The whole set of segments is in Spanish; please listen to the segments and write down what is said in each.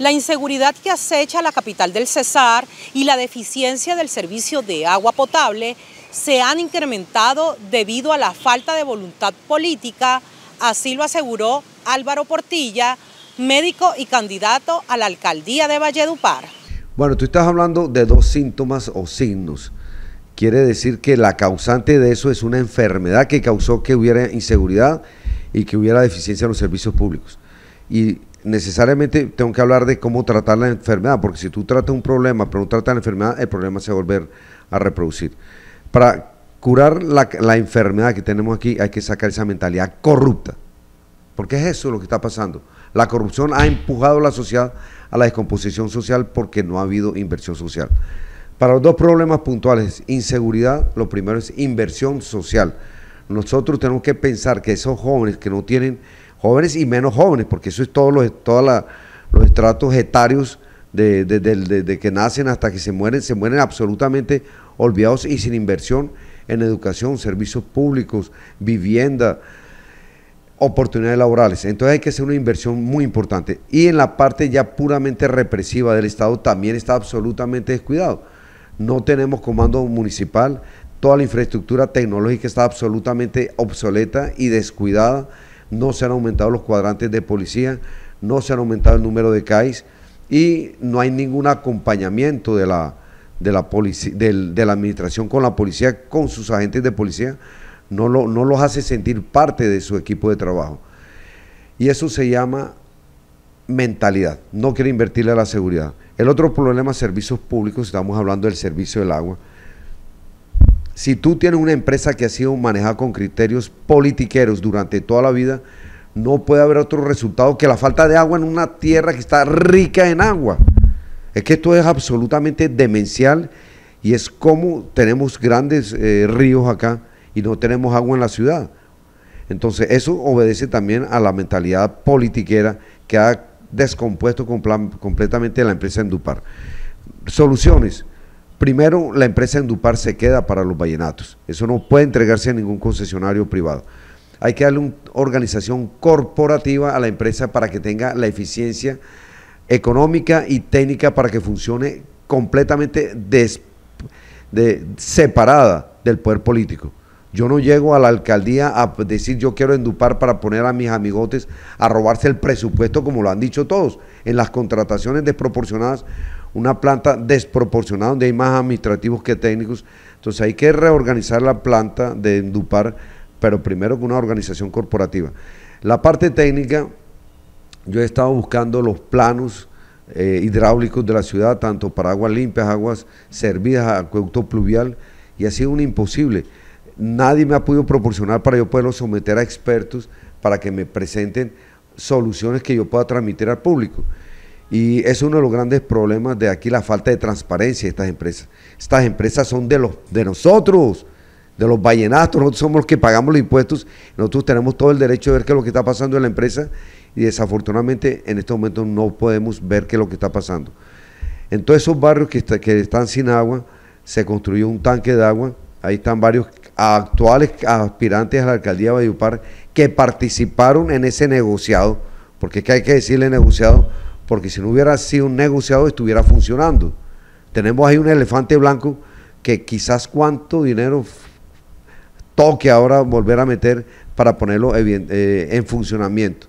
La inseguridad que acecha la capital del Cesar y la deficiencia del servicio de agua potable se han incrementado debido a la falta de voluntad política, así lo aseguró Álvaro Portilla, médico y candidato a la alcaldía de Valledupar. Bueno, tú estás hablando de dos síntomas o signos. Quiere decir que la causante de eso es una enfermedad que causó que hubiera inseguridad y que hubiera deficiencia en los servicios públicos. Y necesariamente tengo que hablar de cómo tratar la enfermedad, porque si tú tratas un problema, pero no tratas la enfermedad, el problema se va a volver a reproducir. Para curar la, enfermedad que tenemos aquí, hay que sacar esa mentalidad corrupta, porque es eso lo que está pasando. La corrupción ha empujado a la sociedad a la descomposición social porque no ha habido inversión social. Para los dos problemas puntuales, inseguridad, lo primero es inversión social. Nosotros tenemos que pensar que esos jóvenes que no tienen jóvenes y menos jóvenes, porque eso es todos los, los estratos etarios de, que nacen hasta que se mueren, se mueren absolutamente olvidados y sin inversión en educación, servicios públicos, vivienda, oportunidades laborales. Entonces hay que hacer una inversión muy importante. Y en la parte ya puramente represiva del Estado también está absolutamente descuidado. No tenemos comando municipal, toda la infraestructura tecnológica está absolutamente obsoleta y descuidada no se han aumentado los cuadrantes de policía, no se han aumentado el número de CAIS y no hay ningún acompañamiento de la, de la, la administración con la policía, con sus agentes de policía, no, no los hace sentir parte de su equipo de trabajo. Y eso se llama mentalidad, no quiere invertirle a la seguridad. El otro problema, servicios públicos, estamos hablando del servicio del agua si tú tienes una empresa que ha sido manejada con criterios politiqueros durante toda la vida, no puede haber otro resultado que la falta de agua en una tierra que está rica en agua. Es que esto es absolutamente demencial y es como tenemos grandes eh, ríos acá y no tenemos agua en la ciudad. Entonces eso obedece también a la mentalidad politiquera que ha descompuesto completamente la empresa Endupar. Soluciones. Primero, la empresa Endupar se queda para los vallenatos. Eso no puede entregarse a ningún concesionario privado. Hay que darle una organización corporativa a la empresa para que tenga la eficiencia económica y técnica para que funcione completamente separada del poder político. Yo no llego a la alcaldía a decir yo quiero endupar para poner a mis amigotes a robarse el presupuesto como lo han dicho todos en las contrataciones desproporcionadas una planta desproporcionada donde hay más administrativos que técnicos. Entonces hay que reorganizar la planta de Endupar, pero primero con una organización corporativa. La parte técnica, yo he estado buscando los planos eh, hidráulicos de la ciudad, tanto para aguas limpias, aguas servidas, acueducto pluvial, y ha sido un imposible. Nadie me ha podido proporcionar para yo poderlo someter a expertos para que me presenten soluciones que yo pueda transmitir al público. Y es uno de los grandes problemas de aquí, la falta de transparencia de estas empresas. Estas empresas son de, los, de nosotros, de los vallenatos, nosotros somos los que pagamos los impuestos, nosotros tenemos todo el derecho de ver qué es lo que está pasando en la empresa y desafortunadamente en este momento no podemos ver qué es lo que está pasando. En todos esos barrios que, están sin agua, se construyó un tanque de agua, ahí están varios actuales aspirantes a la alcaldía de Valladupar que participaron en ese negociado, porque es que hay que decirle negociado porque si no hubiera sido un negociado estuviera funcionando. Tenemos ahí un elefante blanco que quizás cuánto dinero toque ahora volver a meter para ponerlo eh, en funcionamiento.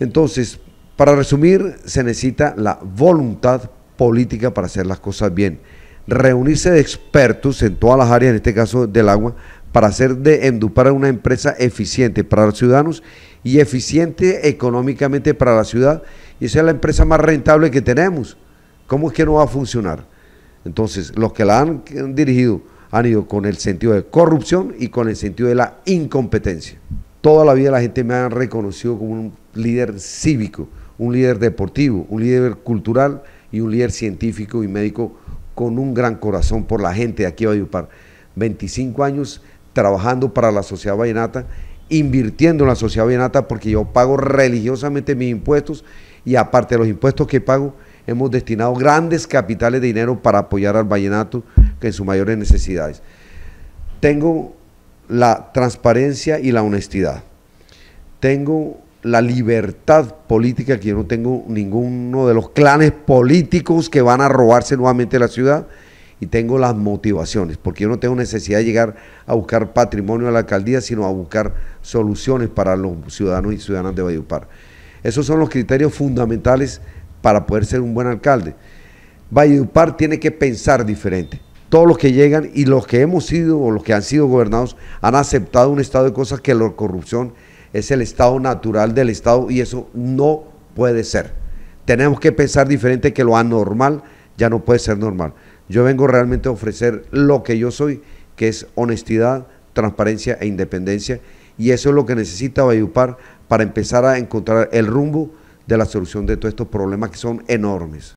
Entonces, para resumir, se necesita la voluntad política para hacer las cosas bien. Reunirse de expertos en todas las áreas, en este caso del agua, para hacer de Endupar una empresa eficiente para los ciudadanos y eficiente económicamente para la ciudad y esa es la empresa más rentable que tenemos. ¿Cómo es que no va a funcionar? Entonces, los que la han dirigido han ido con el sentido de corrupción y con el sentido de la incompetencia. Toda la vida la gente me ha reconocido como un líder cívico, un líder deportivo, un líder cultural y un líder científico y médico con un gran corazón por la gente de aquí a Valledupar. 25 años trabajando para la sociedad vallenata, invirtiendo en la sociedad vallenata porque yo pago religiosamente mis impuestos y aparte de los impuestos que pago, hemos destinado grandes capitales de dinero para apoyar al vallenato que en sus mayores necesidades. Tengo la transparencia y la honestidad. Tengo la libertad política, que yo no tengo ninguno de los clanes políticos que van a robarse nuevamente la ciudad. Y tengo las motivaciones, porque yo no tengo necesidad de llegar a buscar patrimonio a la alcaldía, sino a buscar soluciones para los ciudadanos y ciudadanas de Vallupar. Esos son los criterios fundamentales para poder ser un buen alcalde. Valledupar tiene que pensar diferente. Todos los que llegan y los que hemos sido o los que han sido gobernados han aceptado un estado de cosas que la corrupción es el estado natural del estado y eso no puede ser. Tenemos que pensar diferente que lo anormal ya no puede ser normal. Yo vengo realmente a ofrecer lo que yo soy, que es honestidad, transparencia e independencia y eso es lo que necesita Valledupar para empezar a encontrar el rumbo de la solución de todos estos problemas que son enormes.